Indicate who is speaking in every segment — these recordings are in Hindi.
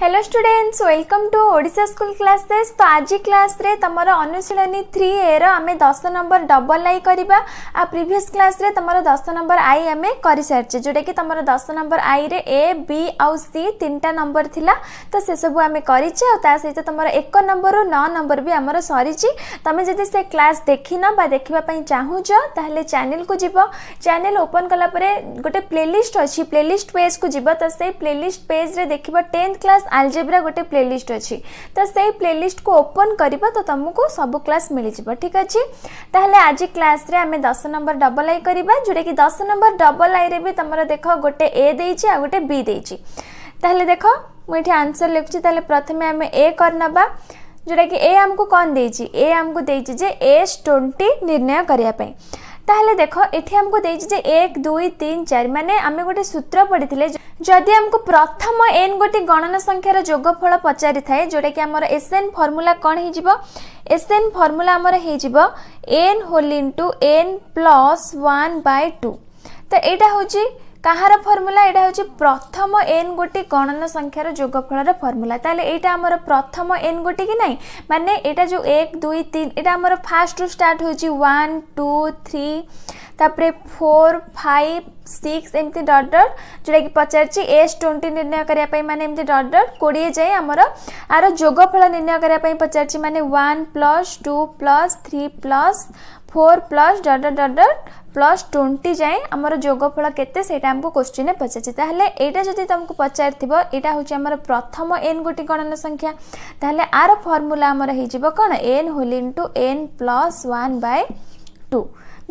Speaker 1: hello students welcome to Oda school classes तो आज क्लास रे तुमर अनुशीलनी थ्री ए रम दस नंबर डबल आई करवा आ प्रिभस क्लास रे तुम दस नंबर आई आम कर सारी जोटा कि तुम दस नंबर आई रे ए बी आउ सी तीन टा नंबर थी तो से सब आम करे सहित तुम एक नंबर नौ नंबर भी आम सरी तुम्हें जदि से क्लास देखिन बा देखापी चाहूच ताहले चैनल को जीव चेल ओपन कलापर गोटे प्लेलीस्ट अच्छी प्लेलीस्ट पेज को जीव तो से प्लेलीस्ट पेज्रे रे टेन्थ क्लास ক্লাস আলজেব্রা গোটে প্লেলিষ্ট ଅଛି ତ ସେଇ ପ୍ଲେଲିଷ୍ଟକୁ ଓପନ୍ କରିବ ତ ତୁମକୁ ସବୁ କ୍ଲାସ୍ ମିଳିଯିବ ଠିକ୍ ଅଛି ତାହେଲେ ଆଜି କ୍ଲାସ୍ରେ ଆମେ ଦଶ ନମ୍ବର ଡବଲ୍ ଆଇ କରିବା ଯେଉଁଟାକି ଦଶ ନମ୍ବର ଡବଲ୍ ଆଇରେ ବି ତୁମର ଦେଖ ଗୋଟେ ଏ ଦେଇଛି ଆଉ ଗୋଟେ ବି ଦେଇଛି ତାହେଲେ ଦେଖ ମୁଁ ଏଠି ଆନ୍ସର ଲେଖୁଛି ତାହେଲେ ପ୍ରଥମে ଆମେ ଏ କରିନେବା ଯେଉଁଟାକି ଏ ଆମକୁ କ'ଣ ଦେଇଛି ଏ ଆମକୁ ଦେଇଛି ଯେ ଏ ଷ୍ଟୋନ୍ଟି ନିର୍ଣ୍ଣୟ କରିବା ପାଇଁ ताहले देख इथे हमको दे जे 1 2 3 4 माने गोटे सूत्र पढ़ीथिले जदि हमको प्रथम एन गोटे गणना संख्यार रो योगफल पचारि थाए जोटा कि आम एस एन फर्मूला कौन जिवो एसएन फार्मूला हमर हि जिवो n whole into n plus one by 2 त एटा होची কাহার ফর্মুলা এটা হচ্ছে প্রথম এন গোটি গণন সংখ্যার যোগফলর ফর্মুলা তাহলে এইটা আমার প্রথম এন গোটি কি নাই মানে এটা যে এক দুই তিন এটা আমার ফার্স্ট রু স্টার্ট হচ্ছে ওয়ান টু থ্রি তাপরে ফোর ফাইভ সিক্স এমতি ডট ডট যেটাকি পচারছি এস টোয়েন্টি নির্ণয় করা মানে এমতি ডট ডট কোড়িয়ে যাই আমার আর যোগফল নির্ণয় করা পচারছি মানে one plus two plus three plus four plus dot dot dot dot plus twenty যায় আমার যোগফল কেতে সেটা আমি কোশ্চিনে পচারছি তাহলে এইটা যদি তুমি পচারি এটা হচ্ছে আমার প্রথম এন গোটি গণনা সংখ্যা তাহলে আর ফর্মুলা আমার হয়ে যাব কোণ n whole into n plus one by two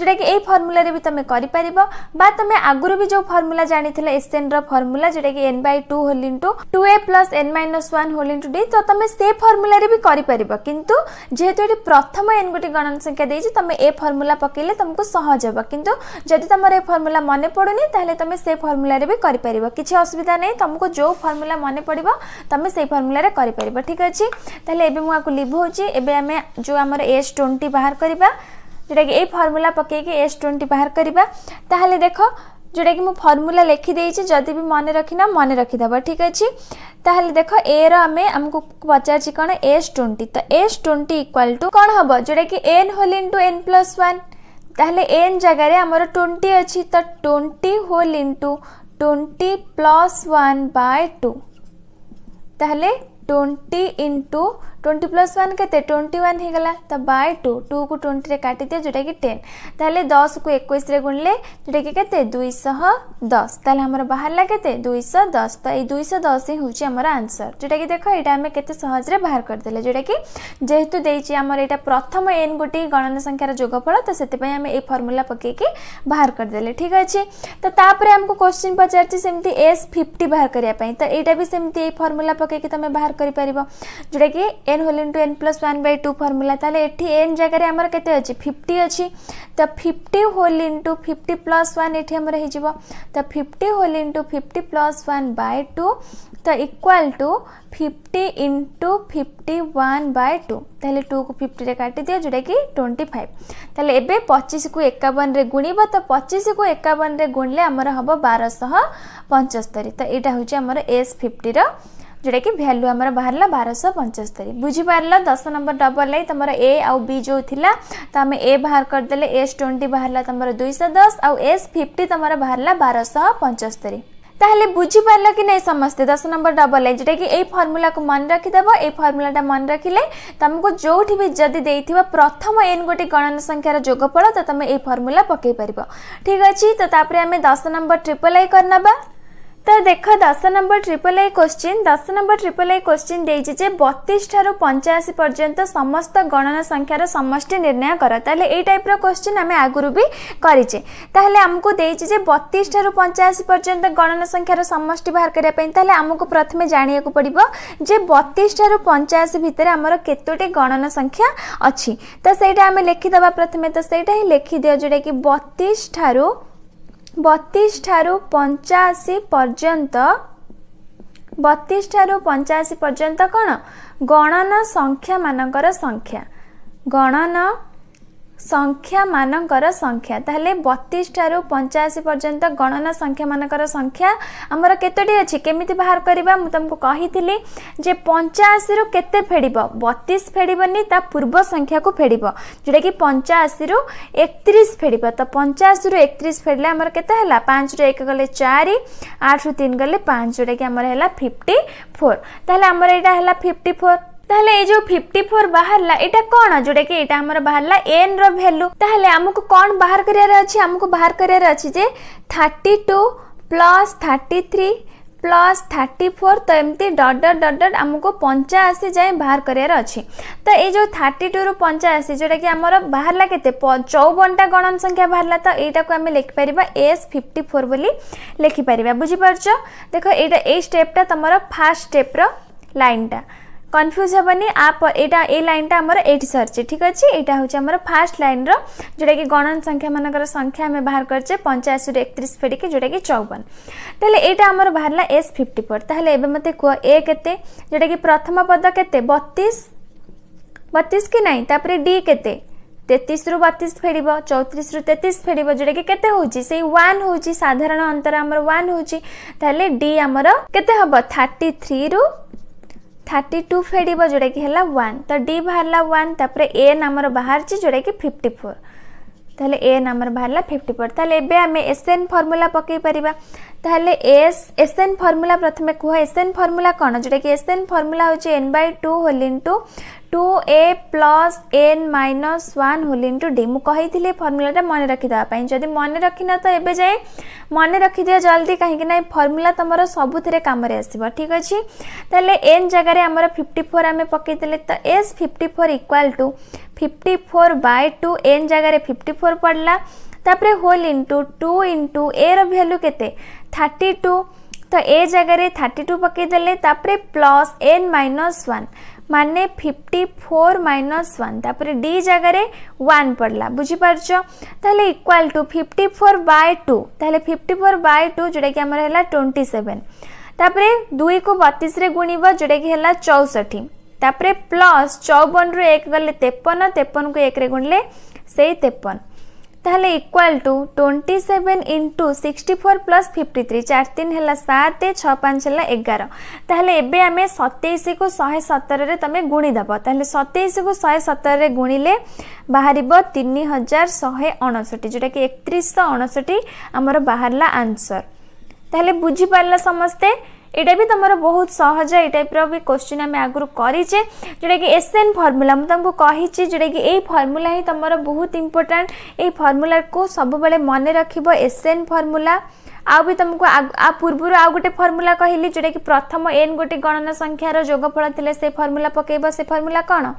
Speaker 1: ଯେଉଁଟାକି ଏଇ ଫର୍ମୁଲାରେ ବି ତୁମେ କରିପାରିବ ବା ତୁମେ ଆଗରୁ ବି ଯେଉଁ ଫର୍ମୁଲା ଜାଣିଥିଲ ଏସ୍ଏନ୍ର ଫର୍ମୁଲା ଯେଉଁଟାକି n by two whole into two a plus n minus one whole into d ତ ତୁମେ ସେ ଫର୍ମୁଲାରେ ବି କରିପାରିବ କିନ୍ତୁ ଯେହେତୁ ଏଠି ପ୍ରଥମ ଏନ୍ ଗୋଟେ ଗଣନ ସଂଖ୍ୟା ଦେଇଛି ତୁମେ ଏ ଫର୍ମୁଲା ପକାଇଲେ ତୁମକୁ ସହଜ ହେବ କିନ୍ତୁ ଯଦି ତୁମର ଏ ଫର୍ମୁଲା ମନେ ପଡ଼ୁନି ତାହେଲେ ତୁମେ ସେ ଫର୍ମୁଲାରେ ବି କରିପାରିବ କିଛି ଅସୁବିଧା ନାହିଁ ତୁମକୁ ଯେଉଁ ଫର୍ମୁଲା ମନେ ପଡ଼ିବ ତୁମେ ସେଇ ଫର୍ମୁଲାରେ କରିପାରିବ ଠିକ୍ ଅଛି ତାହେଲେ ଏବେ ମୁଁ ଆକୁ ଲିଭଉଛି ଏବେ ଆମେ ଯେଉଁ ଆମର ଏସ୍ ଟ୍ୱେଣ୍ଟି ବାହାର କରିବା जोटा कि ए फर्मूला पकईकि एस ट्वेंटी बाहर करवा देख जोटा कि मु फर्मूला लिखी जदि भी मन रखिना मन रखिदब ठीक अच्छे ताहले देख ए रो हमें पचार कौन एस ट्वेंटी तो एस ट्वेंटी इक्वाल टू कौन हम जोटा कि n whole into n plus one ताहले एन जगह आमर ट्वेंटी अच्छी तो twenty whole into twenty plus one by two ताल twenty into twenty plus one के ट्वेंटी वन होगा तो बै टू टू को ट्वेंटी काटि काटिदे जोटा कि टेन तेल दस को एक गुणले जोटा कि दुईश दस तेल बाहर बाहरला के दुईश दस तो ये दुईश दस ही हूँ आम आंसर जोटा कि देख यहाँ आम बाहर करदे जोटा कि जेहेतु देती आमर यहाँ प्रथम एन गोटे गणना संख्यार जोगफल तो से आम ये फर्मूला पकई बाहर करदे ठीक अच्छे तो तापर आमको क्वेश्चन पचार एस फिफ्टी बाहर करने तो यहाँ भी सेमती फर्मूला पकई तुम बाहर कर जोटा कि n whole into n plus one by two formula तो एन जगार आम के फिफ्टी अच्छी तो fifty whole into fifty plus one ये हो तो fifty whole into fifty plus one by two तो equal to fifty into fifty one by two तेल टू को फिफ्टी का जोटा कि ट्वेंटी फाइव तेल एवं पचिश को एकवन गुणव तो पचिश को एकवन गुणिले आमर हम बारशह पंचस्तरी तो यहाँ हूँ एस फिफ्टी जोटा कि भैल्यू आम बाहर बारश पंचस्तरी बुझीपार दस नंबर डबल ए तुम ए आउ बी जो थी तो आम ए बाहर करदे एस ट्वेंटी बाहर तुम दुईश दस आउ एस फिफ्टी तुम बाहर बारश पंचस्तरी তাহলে বুঝিপারল কি না সমস্তে দশ নম্বর ডবল এ যেটা কি এই ফর্মুলা মনে রাখিদেব এই ফর্মুলাটা মনে রাখলে তুমি যেটি বি যদি দিয়ে প্রথম এন গোটি গণনা সংখ্যার যোগফল তো তুমি এই ফর্মুলা পকাই পার ঠিক আছে তো তাপরে আমি দশ নম্বর ট্রিপল আই করে নেবা ତ ଦେଖ ଦଶ ନମ୍ବର ଟ୍ରିପଲ୍ ଆଇ କୋଶ୍ଚିନ୍ ଦଶ ନମ୍ବର ଟ୍ରିପଲ୍ ଆଇ କୋଶ୍ଚିନ୍ ଦେଇଛି ଯେ ବତିଶ ଠାରୁ ପଞ୍ଚାଅଶୀ ପର୍ଯ୍ୟନ୍ତ ସମସ୍ତ ଗଣନା ସଂଖ୍ୟାର ସମଷ୍ଟି ନିର୍ଣ୍ଣୟ କର ତାହେଲେ ଏଇ ଟାଇପ୍ର କୋଶ୍ଚିନ୍ ଆମେ ଆଗରୁ ବି କରିଛେ ତାହେଲେ ଆମକୁ ଦେଇଛି ଯେ ବତିଶ ଠାରୁ ପଞ୍ଚାଅଶୀ ପର୍ଯ୍ୟନ୍ତ ଗଣନା ସଂଖ୍ୟାର ସମଷ୍ଟି ବାହାର କରିବା ପାଇଁ ତାହେଲେ ଆମକୁ ପ୍ରଥମେ ଜାଣିବାକୁ ପଡ଼ିବ ଯେ ବତିଶ ଠାରୁ ପଞ୍ଚାଅଶୀ ଭିତରେ ଆମର କେତୋଟି ଗଣନା ସଂଖ୍ୟା ଅଛି ତ ସେଇଟା ଆମେ ଲେଖିଦେବା ପ୍ରଥମେ ତ ସେଇଟା ହିଁ ଲେଖିଦିଅ ଯେଉଁଟାକି ବତିଶ ଠାରୁ ବତିଶ ଠାରୁ ପଞ୍ଚାଅଶୀ ପର୍ଯ୍ୟନ୍ତ ବତିଶ ଠାରୁ ପଞ୍ଚାଅଶୀ ପର୍ଯ୍ୟନ୍ତ କ'ଣ ଗଣନ ସଂଖ୍ୟାମାନଙ୍କର ସଂଖ୍ୟା ଗଣନ ସଂଖ୍ୟାମାନଙ୍କର ସଂଖ୍ୟା ତାହେଲେ ବତିଶଠାରୁ ପଞ୍ଚାଅଶୀ ପର୍ଯ୍ୟନ୍ତ ଗଣନା ସଂଖ୍ୟାମାନଙ୍କର ସଂଖ୍ୟା ଆମର କେତୋଟି ଅଛି କେମିତି ବାହାର କରିବା ମୁଁ ତୁମକୁ କହିଥିଲି ଯେ ପଞ୍ଚାଅଶୀରୁ କେତେ ଫେଡ଼ିବ ବତିଶ ଫେଡ଼ିବନି ତା ପୂର୍ବ ସଂଖ୍ୟାକୁ ଫେଡ଼ିବ ଯେଉଁଟାକି ପଞ୍ଚାଅଶୀରୁ ଏକତିରିଶ ଫେଡ଼ିବ ତ ପଞ୍ଚାଅଶୀରୁ ଏକତିରିଶ ଫେଡ଼ିଲେ ଆମର କେତେ ହେଲା ପାଞ୍ଚରୁ ଏକ ଗଲେ ଚାରି ଆଠରୁ ତିନି ଗଲେ ପାଞ୍ଚ ଯେଉଁଟାକି ଆମର ହେଲା ଫିଫ୍ଟି ଫୋର୍ ତାହେଲେ ଆମର ଏଇଟା ହେଲା ଫିଫ୍ଟି ଫୋର୍ ताहले ए जो 54 बाहर ला एटा कोन जोडे के एटा हमर बाहर ला एन रो वैल्यू ताहले বাহার कोन बाहर करिया বাহার করার অছি बाहर करिया টু প্লস जे 32 प्लस थर्टी फोर तो एमती डट डॉट डॉट हमको आमको पंचाशी जाए बाहर करार अच्छे तो ए जो थर्टी टू रु पंचाशी जोटा कि आमर बाहर 54 टा गणन संख्या बाहर ला तो एटा को आम लिखिपर एस फिफ्टी फोर बोली लिखिपर स्टेप देख ये फर्स्ट तुम फास्ट स्टेप्र टा कन्फ्यूज हेनी ए लाइन टा आम ये सरी ठीक अच्छे यहाँ हूँ आम फास्ट लाइन रोटा कि गणन संख्या मानकर संख्या आम बाहर करचे पंचाशी एक फेड़ जोटा कि चौवन तेल यहाँ आम बाहर एस फिफ्टी फोर तेल ए मत कह ए जोटा कि प्रथम पद के बतीस बतीस कि नाई तापर डी के तेतीस रु बतीस फेड़ चौतीस रु तेतीस फेड़ जोटा कि केते से वन हो साधारण अंतर आमर वन हो डी आमर केते हम थर्टी थ्री रु थर्टी टू फेड जोटा कि तो डी बाहर वन तापर ए नाम बाहर जोटा कि फिफ्टी फोर तेल ए नाम बाहर फिफ्टी फोर तेल एमें एस एन फर्मूला पकईपर तेल एस एस एन फर्मूला प्रथम कह एस एन फर्मूला कौन जोटा कि एस एन फर्मूला हूँ n by two whole into two a plus n minus one whole into d মু কহিলি ফর্মুলাটা মনে রখিদেওয়া যদি মনে রখিনথ এবে যায় মনে রখিদিও জলদি কাহিঁকি না এই ফর্মুলা তোমার সবুথে কামরে আসব ঠিক আছে তাহলে এন জায়গায় আমার ফিফটি ফোর আমি পকাইলে তো S fifty four equal to fifty four by two n জায়গায় ফিফটি ফোর পড়লা তাপরে হোল ইন্টু টু ইন্টু এর ভ্যালু কেতে থার্টি টু তো এ জায়গায় থার্টি টু পকাইদেলে তাপরে প্লস এন মাইনস ওয়ান माने फिफ्टी फोर माइनस वन तापर डी जगार वन पड़ा बुझिपार equal to fifty four by two ताहले फिफ्टी फोर बाय टू जोटा कि आम ट्वेंटी सेवेन तापर दुई को बतीस गुणव जोटा कि चौसठ तापर प्लस चौवन रु एक गले तेपन तेपन को एक गुणले से तेपन তাহলে equal to twenty seven into sixty four plus fifty three চার তিন হল সাত ছ পাঁচ হল এগার তাহলে এবে আমি সতেইশ কু শহে সতরের তুমি গুণিদেব তাহলে সতেইশ কু শহে সতরের গুণিলে বাহারিব তিন হাজার শহে অনষটি যেটাকি একত্রিশশো অনষটি আমার বাহারা আনসর তাহলে বুঝিপারা সমস্তে यहाँ भी तुम बहुत सहज य टाइप्र भी क्वेश्चन आम आगु करे जोटा कि एस एन फर्मूला मुझे कही जोटा कि यही फर्मूला ही तुम बहुत इम्पोर्टाट यही फर्मूला को सब बड़े मन रख एस एन फर्मूला आ भी तुमको पूर्व आउ गोटे फर्मूला कहली जोटा कि प्रथम एन गोटे गणना संख्यार जोगफल थी से फर्मूला पकेब से फर्मूला कौन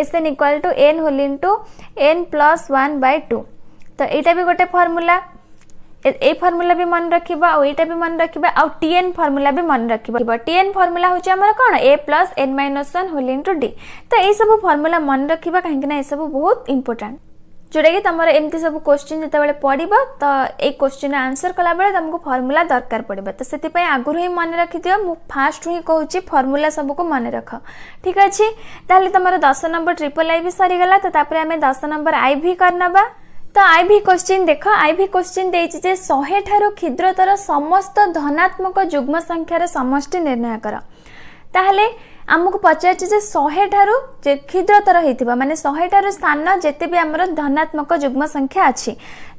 Speaker 1: S n equal to n whole into n plus one by two तो यहाँ भी गोटे फर्मूला ए फर्मूला भी मन रखा आईटा भी मन रखा आउ टीएन फर्मूला भी मन रखा टीएन फर्मूला हूँ आम कौन a plus n minus one whole to d तो ये सब फर्मूला मन रखा कहीं सब बहुत इंपोर्टां जोटा कि तुम एमती सब क्वेश्चन जिते पड़ो तो ये क्वेश्चन आंसर कला बेल तुमको फर्मूला दरकार पड़े तो से आगुरी ही मन रखिदियो मु फास्ट ही कहूँ फर्मूला सबको मन रख ठीक अच्छे ताहले तुम दस नंबर ट्रिपल आई भी सरीगला तो आम दस नंबर आई भी करनवा তো আইভি কোশ্চিন দেখ আইভি কোশ্চিন ଦେଇଛି ଯେ ଶହେ ଠାରୁ କ୍ଷୁଦ୍ରତର ସମସ୍ତ ଧନାତ୍ମକ ଯୁଗ୍ମ ସଂଖ୍ୟାର ସମଷ୍ଟି ନିର୍ଣ୍ଣୟ କର ତାହେଲେ ଆମକୁ ପଚାରିଛି ଯେ ଶହେ ଠାରୁ କ୍ଷୁଦ୍ରତର ହେଇଥିବ ମାନେ ଶହେ ଠାରୁ ସାନ ଯେତେ ବି ଆମର ଧନାତ୍ମକ ଯୁଗ୍ମ ସଂଖ୍ୟା ଅଛି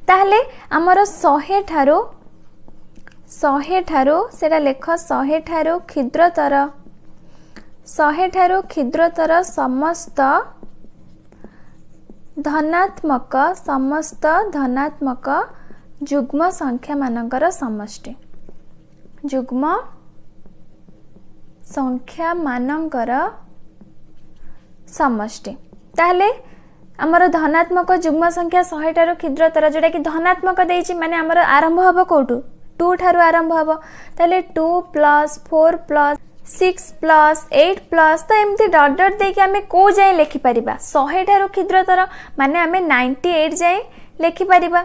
Speaker 1: ତାହେଲେ ଆମର ଶହେ ଠାରୁ ଶହେ ଠାରୁ ସେଇଟା ଲେଖ ଶହେ ଠାରୁ କ୍ଷୁଦ୍ରତର ଶହେ ଠାରୁ କ୍ଷୁଦ୍ରତର ସମସ୍ତ ଧନାତ୍ମକ ସମସ୍ତ ଧନାତ୍ମକ ଯୁଗ୍ମ ସଂଖ୍ୟାମାନଙ୍କର ସମଷ୍ଟି ଯୁଗ୍ମ ସଂଖ୍ୟାମାନଙ୍କର ସମଷ୍ଟି ତାହେଲେ ଆମର ଧନାତ୍ମକ ଯୁଗ୍ମ ସଂଖ୍ୟା ଶହେଟାରୁ କ୍ଷୁଦ୍ରତର ଯେଉଁଟାକି ଧନାତ୍ମକ ଦେଇଛି ମାନେ ଆମର ଆରମ୍ଭ ହେବ କେଉଁଠୁ ଟୁ ଠାରୁ ଆରମ୍ଭ ହେବ ତାହେଲେ two plus four plus six plus eight plus ତ ଏମିତି ଡଟ୍ ଡଟ୍ ଦେଇକି ଆମେ କେଉଁ ଯାଏଁ ଲେଖିପାରିବା ଶହେ ଠାରୁ କ୍ଷୁଦ୍ରତର ମାନେ ଆମେ ନାଇଣ୍ଟି ଏଇଟ୍ ଯାଏଁ ଲେଖିପାରିବା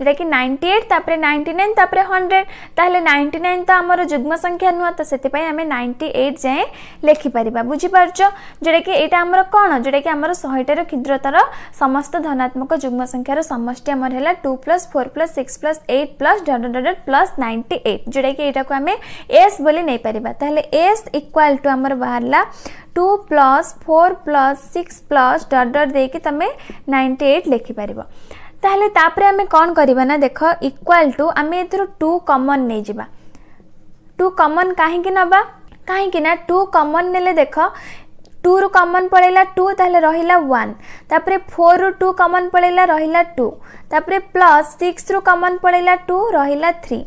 Speaker 1: जोटा कि नाइंटी एट तापर नाइंटी नाइन तापर हंड्रेड ताल नाइंटी नाइन तो आम जुग्म संख्या नुह तो से आम नाइंटी एट जाए लिखिपर बुझिपार जोटा कि यहाँ आम कौन जोटा कि आम शहेटर क्षुद्रतर समस्त धनात्मक जुग्म संख्यार समस्या आमर है two plus four plus six plus eight plus hundred plus ninety eight जोटा कि यहाँ को आम एस बोली नहीं पार्ता एस इक्वाल टू आम बाहर ला two plus four plus six plus dot dot देखिए तुम नाइंटी एट लिखिपार ताहले तापरे आमे कौन करा ना देख इक्वाल टू आम ए टू कमन नहीं जावा टू कमन कहीं ना कहीं टू कमन ने देख टू रु कमन पड़ेगा टू ताल रहा वन तापर फोर रु टू कमन पड़ेगा रहा टू तापर प्लस सिक्स रु कमन पड़ेगा टू रहा थ्री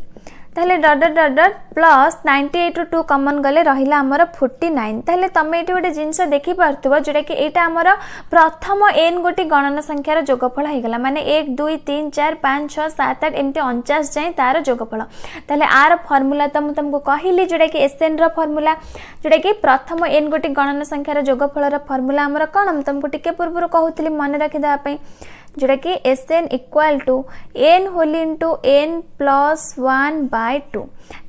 Speaker 1: তাহলে dot dot dot dot plus ninety এইট্রু টু কমন গলে রহিলা আমার ফোর্টি নাইন তাহলে তুমি এটি গোটে জিনিস দেখিপারুথিব যেটাকি এইটা আমার প্রথম এন গোটি গণনা সংখ্যার যোগফল হয়েগলা মানে এক দুই তিন চার পাঁচ ছ সাত আট এমতি অনচাশ যাই তার যোগফল তাহলে আর ফর্মুলা তো মু তোমাকে কহিলি যেটাকি এসএনর ফর্মুলা যেটাকি প্রথম এন গোটি গণনা সংখ্যার যোগফলর ফর্মুলা আমার কোণ মু তোমাকে টিকে পূর্বর কুলি মনে রাখিদেওয়া जोटा कि S n equal to n whole into n plus one by two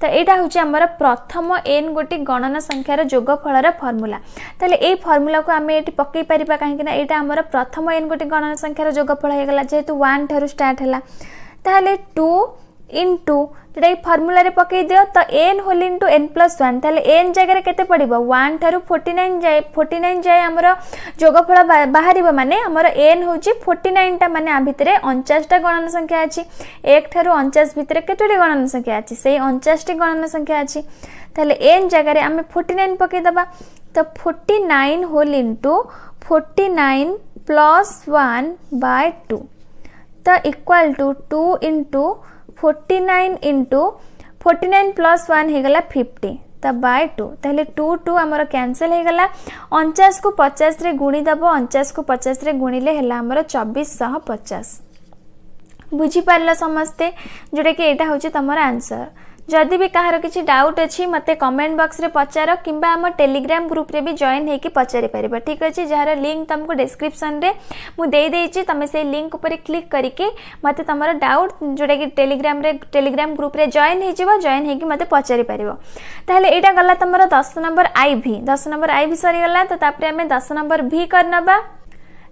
Speaker 1: तो यहाँ हूँ आम प्रथम एन गोटे गणना संख्यार जोगफल फर्मूला तो फर्मूला को आम ये पकई पार कहीं प्रथम एन गोटे गणना संख्यार जोगफल होगा जेहेतु वन ठार स्टार्ट है टू ইন্টু যেটা এই ফর্মুলারে পকাই দিও তো n whole into n plus one তাহলে এন জায়গায় কেতে পড়ব ওয়ান ঠার ফোর্টি নাইন যায় ফোর্টি নাইন যায় আমার যোগফল বাহার মানে আমার এন হচ্ছে ফোর্টি নাইনটা মানে আ ভিতরে অনচাশটা গণনা সংখ্যা আছে এক ঠার অনচাশ ভিতরে কেতোটি গণনা সংখ্যা আছে সেই অনচাশটি গণনা সংখ্যা আছে তাহলে এন জায়গায় আমি ফোর্টি নাইন পকাই দেবা তো forty nine whole into forty nine plus one by two the equal to 2 into forty nine into forty nine plus one होगा फिफ्टी तो बाय टू तेल टू टू आमर कैनसल होगा अणचाश को पचास रे गुणीदेव अणचाश को पचास गुणिले आमर चबीश शह पचास बुझिपार समस्ते जोटा कि यहाँ हूँ तुम आंसर ଯଦି ବି କାହାର କିଛି ଡାଉଟ୍ ଅଛି ମୋତେ କମେଣ୍ଟ ବକ୍ସରେ ପଚାର କିମ୍ବା ଆମ ଟେଲିଗ୍ରାମ ଗ୍ରୁପରେ ବି ଜଏନ୍ ହେଇକି ପଚାରି ପାରିବ ଠିକ୍ ଅଛି ଯାହାର ଲିଙ୍କ୍ ତୁମକୁ ଡେସ୍କ୍ରିପ୍ସନରେ ମୁଁ ଦେଇଦେଇଛି ତୁମେ ସେଇ ଲିଙ୍କ୍ ଉପରେ କ୍ଲିକ୍ କରିକି ମୋତେ ତୁମର ଡାଉଟ୍ ଯେଉଁଟାକି ଟେଲିଗ୍ରାମରେ ଟେଲିଗ୍ରାମ ଗ୍ରୁପରେ ଜଏନ୍ ହେଇଯିବ ଜଏନ୍ ହେଇକି ମୋତେ ପଚାରି ପାରିବ ତାହେଲେ ଏଇଟା ଗଲା ତୁମର ଦଶ ନମ୍ବର ଆଇ ଭି ଦଶ ନମ୍ବର ଆଇ ଭି ସରିଗଲା ତ ତାପରେ ଆମେ ଦଶ ନମ୍ବର ଭି କରିନେବା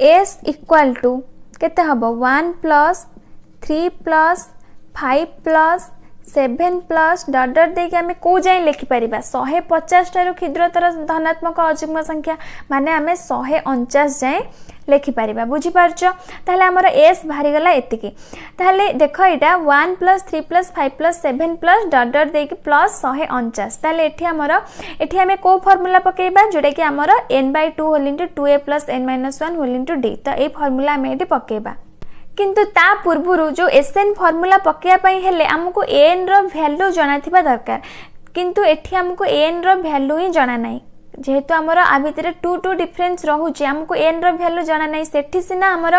Speaker 1: s equal to केते हबो 1 plus 3 plus 5 plus seven plus डर देखिए कौ जाए लिखिपर शहे पचास ठार क्षुद्रतर धनात्मक अजुग् संख्या माने आम शहे अणचाश जाए लिखिपर बुझिपार आमर एस बाहरी गला ताले देख य one plus three plus five plus seven plus डर दे कि प्लस शहे अणचाश ये कौ फर्मूला पकेबा जोटा कि आम n by two whole two a plus n minus one whole into d तो ये फर्मूला आम ये पकेबा কিন্তু ତା ପୂର୍ବରୁ ଯେଉଁ ଏସ୍ ଏନ୍ ଫର୍ମୁଲା ପକାଇବା ପାଇଁ ହେଲେ ଆମକୁ ଏନ୍ର ଭ୍ୟାଲ୍ୟୁ ଜଣାଥିବା ଦରକାର କିନ୍ତୁ ଏଠି ଆମକୁ ଏନ୍ର ଭ୍ୟାଲ୍ୟୁ ହିଁ ଜଣା ନାହିଁ ଯେହେତୁ ଆମର ଆ ଭିତରେ ଟୁ ଟୁ ଡିଫରେନ୍ସ ରହୁଛି ଆମକୁ ଏନ୍ର ଭ୍ୟାଲ୍ୟୁ ଜଣା ନାହିଁ ସେଠି ସିନା ଆମର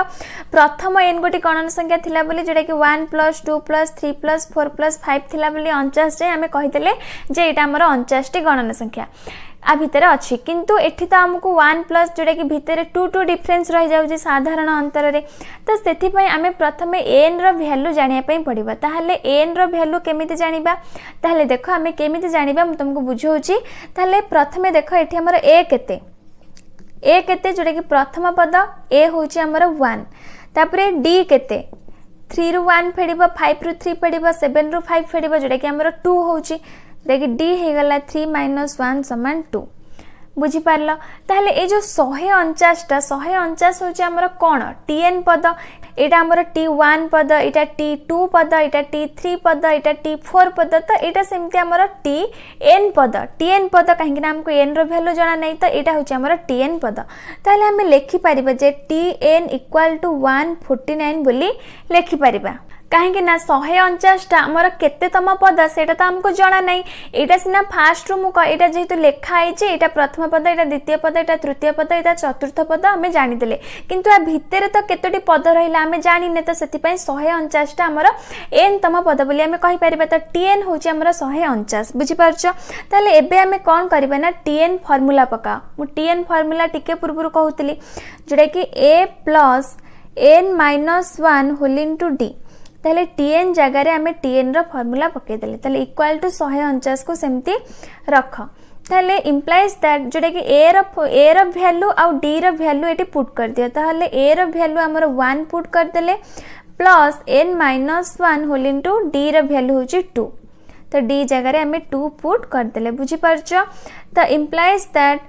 Speaker 1: ପ୍ରଥମ ଏନ୍ ଗୋଟେ ଗଣନ ସଂଖ୍ୟା ଥିଲା ବୋଲି ଯେଉଁଟାକି one plus two plus three plus four plus five ଥିଲା ବୋଲି ଅଣଚାଶ ଯାଏଁ ଆମେ କହିଥିଲେ ଯେ ଏଇଟା ଆମର ଅଣଚାଶଟି ଗଣନ ସଂଖ୍ୟା आ भितर अच्छी किंतु ये तो आमको वन प्लस जोटा कि भितर टू टू डिफरेन्स रही जा साधारण अंतर तो से आम प्रथम एन रैल्यू जानापी पड़ा एन रैल्यू केमी जाना तो देख आम केमी जाना तुमको बुझौती तेल प्रथम देख ये आम ए के ए के जोटा कि प्रथम पद ए हूँ आमर वापस डी के थ्री रु वन फेड़ फाइव रु थ्री फेड़ सेवेन रु फाइव फेड़ जोटा कि आम टू हूँ जैसे डी थ्री माइनस वन सामान टू बुझिपार ताल ये जो शहे अणचाशा शहे अणचाश हूँ आम कौन टीएन पद या आमर टी वन पद या टी टू पद या टी थ्री पद या टी फोर पद तो यहाँ सेमती टी एन पद टीएन पद कहीं आमको एन रैल्यू जाना नहीं तो यहाँ हूँ आम टीएन पद तेल आम लिखिपर जे T n equal to one forty nine बोली लिखिपर कहीं शहे अणचाशा केतम पद से तो आमको जाना नहींटा सीना फास्ट रू मुटा जेहे तो लिखाई प्रथम पद यहाँ द्वितीय पद या तृतीय पद या चतुर्थ पद आम जानी कि भितर तो कतोटी पद रहा आम जानने तो से शहे अणचाशा आम एन तम पद बोली आम कहींपर तो टीएन हूँ शहे अणचाश बुझिपे एम कौन करा ना टीएन फर्मूला पका टीएन फर्मूला टी पूर्व कहती जोटा कि a plus n minus one whole into d तेल टीएन जगार आम टीएन रमुला पकईदे तो इक्वाल टू शहे अणचाश को सेमती रख तेल इम्प्लाइज दैट जोटा कि ए रो ए रैल्यू आउ डी रैल्यू ये पुट कर दिए तो ए रैल्यू आम वन पुट करदे plus n minus one whole into d value हूँ टू तो डी जगार आम टू पुट करदे बुझीपरच तो implies that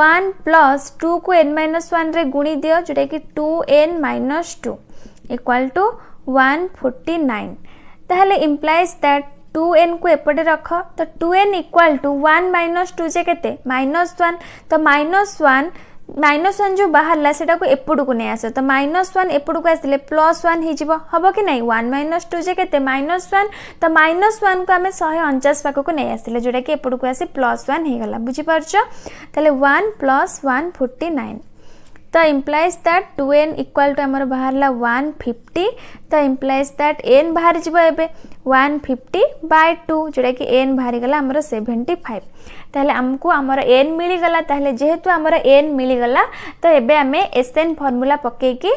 Speaker 1: one plus two को एन माइनस वन गुणी दि जोटा कि two n minus two equal to 149 তাহলে ইমপ্লাইজ দ্যাট টু এন কু এপটে রখ তো two n equal to one minus two যে কেতে মাইনস ওয়ান তো মাইনস ওয়ান মাইনস ওয়ান যে বাহারা সেটা এপটকু নিয়ে আস তো মাইনস ওয়ান এপটকু আসলে প্লস ওয়ান হয়ে হব কি না ওয়ান মাইনস টু যে কেতে মাইনস ওয়ান তো মাইনস ওয়ান কু আমি শহে অনচাশ পাখক নিয়ে আসলে যেটা কি এপটকু আসি প্লস ওয়ান হয়ে গলা বুঝিপারছ তাহলে one plus one forty nine तो implies that two n equal to आम बाहर वन फिफ्टी तो इम्प्लायज दैट एन बाहर जाए वन फिफ्टी बाय टू जोटा कि एन बाहरी गला आमर सेवेन्टी फाइव तेल आमको आमर एन मिलगला जेहेतु आमर एन मिलगला तो ये आम एस एन फर्मूला पकई कि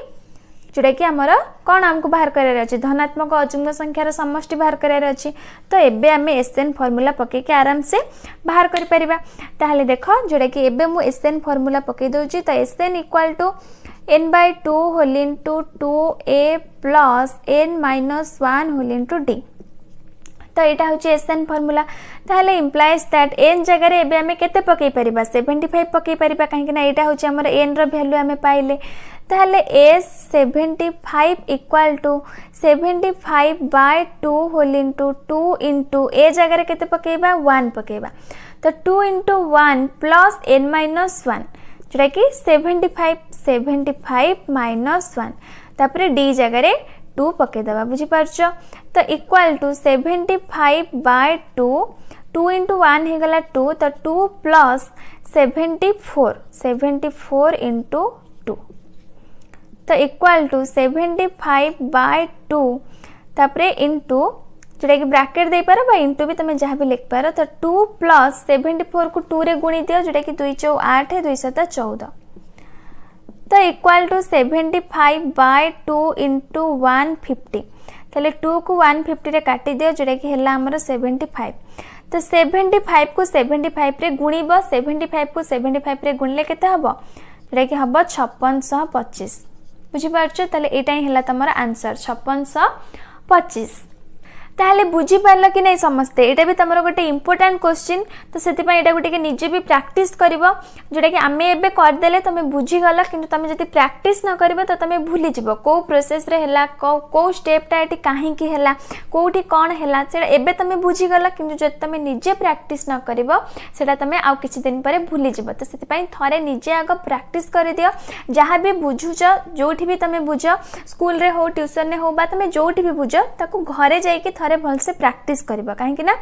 Speaker 1: जोटा कि आमर कौन आमको बाहर करार अच्छे धनात्मक अजुग्म संख्यार समि बाहर करार अच्छे तो ये आम एसएन फर्मूला पक आराम से बाहर कर देख जोटा कि एवं मुझे फर्मूला पकई दूसरी तो S n equal to n by two whole into two a plus n minus one whole to d तो यहाँ हूँ एस एन फर्मूला ताहले इम्प्लायज दैट एन जगार एवं आम के पकई पार सेवेन्टी फाइव पकई पार कहीं यहाँ हूँ आम एन रैल्यू आम पाइले तेल a seventy five equal to seventy five by two whole into two into a जगार के पकेबा वन पकेबा तो two into one plus n minus one जोटा कि seventy five seventy five minus one तापर डी जगह टू पकईदे बुझिपार्च तो equal to seventy five by two two into one two तो two plus seventy four seventy four into तो equal to seventy five by to तापर इंटू जोटा कि ब्राकेट दे पार इंटू भी तुम जहाँ भी लिख पार तो टू प्लस सेवेन्टी फोर को टू में गुणी दि जोटा कि दुई चौ आठ दुई सत चौद तो equal to seventy five by two into one fifty तेल टू को वन फिफ्टी काटि जोटा कि सेवेन्टी फाइव तो सेवेन्टी फाइव को सेवेन्टी फाइव गुणब सेवेन्टी फाइव को सेवेन्टी फाइव गुणिले के हम छपन शह पचिश बुझिपारटा हिँड्छ आन्सर छप्पनश पच्चिस ताहले बुझी पार्ल कि नहीं समस्ते ये भी तुम गोटे इंपोर्टां क्वेश्चन तो से निजे भी प्राक्ट कर जोटा कि आम करदे तुम बुझीगल कि तुम जब प्राक्ट न कर तो तुम भूली जब कौ प्रोसेस कौ कौ स्टेपटा ये कहीं कौटि कौन है तुम बुझीगल कि तुम निजे प्राक्ट न कर तुम आउ कि दिन पर भूली जब तो से थे निजे आग प्राक्ट कर दि जहाँ भी बुझुच जो भी तुम बुझ स्कूल हो ट्यूसन हो तुम जो भी बुझ ताक जा ଥରେ ଭଲସେ ପ୍ରାକ୍ଟିସ୍ କରିବ କାହିଁକିନା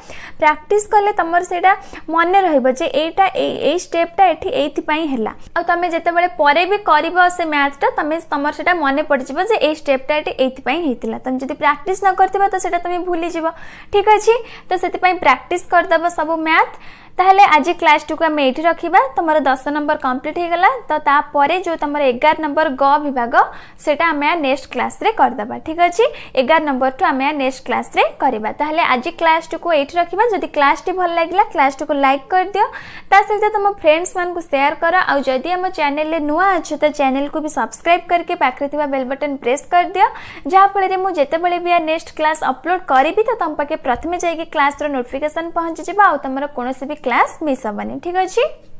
Speaker 1: ପ୍ରାକ୍ଟିସ୍ କଲେ ତୁମର ସେଇଟା ମନେ ରହିବ ଯେ ଏଇଟା ଏଇ ଏଇ ଷ୍ଟେପ୍ଟା ଏଠି ଏଇଥିପାଇଁ ହେଲା ଆଉ ତୁମେ ଯେତେବେଳେ ପରେ ବି କରିବ ସେ ମ୍ୟାଥ୍ଟା ତୁମେ ତମର ସେଇଟା ମନେ ପଡ଼ିଯିବ ଯେ ଏଇ ଷ୍ଟେପ୍ଟା ଏଠି ଏଇଥିପାଇଁ ହେଇଥିଲା ତୁମେ ଯଦି ପ୍ରାକ୍ଟିସ୍ ନ କରିଥିବ ତ ସେଇଟା ତୁମେ ଭୁଲିଯିବ ଠିକ୍ ଅଛି ତ ସେଥିପାଇଁ ପ୍ରାକ୍ଟିସ୍ କରିଦେବ ସବୁ ମ୍ୟାଥ୍ तेल आज क्लास टू को आम ये रखा तुम दस नंबर कम्प्लीट हो गला तो तापर जो तुम एगार नंबर ग विभाग से नेक्स्ट क्लास करदे ठीक अच्छे एगार नंबर टू आम नेक्स्ट क्लास आज क्लास टू को ये रखा जदि क्लास टी भल लगेगा क्लास टू को लाइक कर दिता सहित तुम फ्रेंड्स मानक सेयार कर आदि आम चेल नुआ अच्छे तो चैनल को भी सब्सक्राइब करके पाखे बेल बटन प्रेस कर दि जहाँफल जिते भी आ नेक्स्ट क्लास अपलोड करी तो तुम पाखे प्रथम जाइए क्लास रोटिफिकेसन पहुंची जा तुम कौन भी क्लास मिस हेनी ठीक अच्छे